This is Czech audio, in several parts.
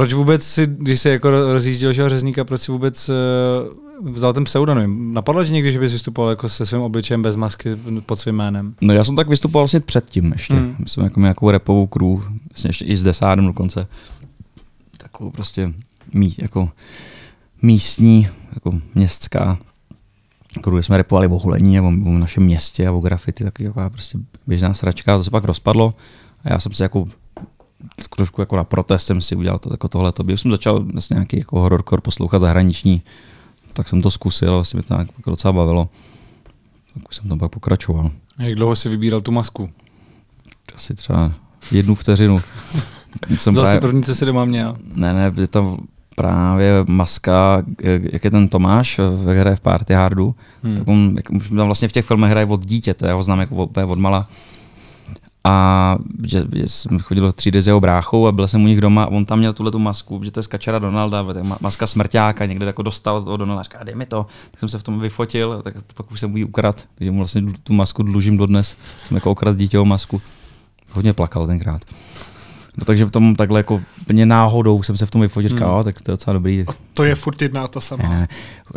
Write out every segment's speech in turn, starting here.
Proč vůbec si, když jsi jako rozjížděl žeho řezníka, proč si vůbec eh, vzal ten pseudonym? Napadlo ti někdy, že bys vystupoval jako se svým obličejem bez masky pod svým jménem? No já jsem tak vystupoval vlastně předtím ještě. Mm. Myslím, jako nějakou repovou kru, vlastně ještě i s desádem dokonce. Takovou prostě mí, jako místní, jako městská kdy jsme repovali o hulení a o, o našem městě a o grafity, taky taková prostě běžná sračka, to se pak rozpadlo a já jsem se jako trošku jako na protest jsem si udělal to, jako tohle. Já jsem začal vlastně nějaký jako hororkor poslouchat zahraniční, tak jsem to zkusil, vlastně mi to nějak jako docela bavilo. Tak jsem tam pak pokračoval. A jak dlouho si vybíral tu masku? Asi třeba jednu vteřinu. jsem Zase právě... první, co si doma měl. Ne, ne, je tam právě maska, jak je ten Tomáš, jak hraje v Party Hardu, hmm. tak on, jak, tam vlastně v těch filmech hraje od dítě, to já ho znám jako od, od mala, a že, že jsem chodil do třídy s jeho bráchou a byl jsem u nich doma a on tam měl tuhle tu masku, že to je z Kačara Donalda, maska smrťáka, někde jako dostal od toho Donalda, říkal, dej mi to, tak jsem se v tom vyfotil, tak pak už jsem mu ji ukradl, takže mu vlastně tu masku dlužím dodnes, jsem jako okradl dítě o masku. Hodně plakal tenkrát. No, takže v tom takhle jako mě náhodou jsem se v tom vyfotil, hmm. tak to je docela dobrý. A to je furt jedná ta sama. Ne,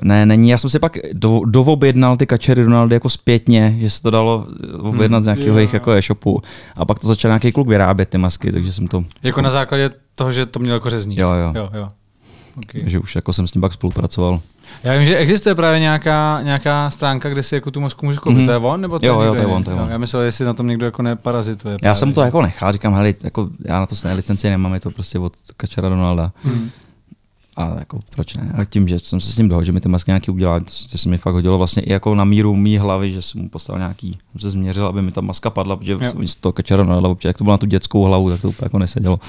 ne, není. Já jsem si pak do, dovobjednal ty kačery Donaldy jako zpětně, že se to dalo objednat hmm. z nějakého jejich jako e-shopu. A pak to začal nějaký kluk vyrábět ty masky, takže jsem to... Jako na základě toho, že to měl jako řezník. Jo, jo. jo, jo. Okay. Že už jako jsem s ním pak spolupracoval. Já vím, že existuje právě nějaká, nějaká stránka, kde si jako tu mozku můžeš koupit. Mm-hmm. To je on? Nebo to jo, je jo, to je on, to je on. Já myslel, jestli na tom někdo jako neparazituje. Já jsem to jako nechal, říkám, hele, jako já na to své licenci nemám, je to prostě od Kačara Donalda. Mm-hmm. A jako proč ne? A tím, že jsem se s ním dohodl, že mi ten mask nějaký udělal, to se mi fakt hodilo vlastně i jako na míru mý hlavy, že jsem mu postavil nějaký, jsem se změřil, aby mi ta maska padla, protože jo. z toho kačara nadala občas, jak to bylo na tu dětskou hlavu, tak to úplně jako nesedělo.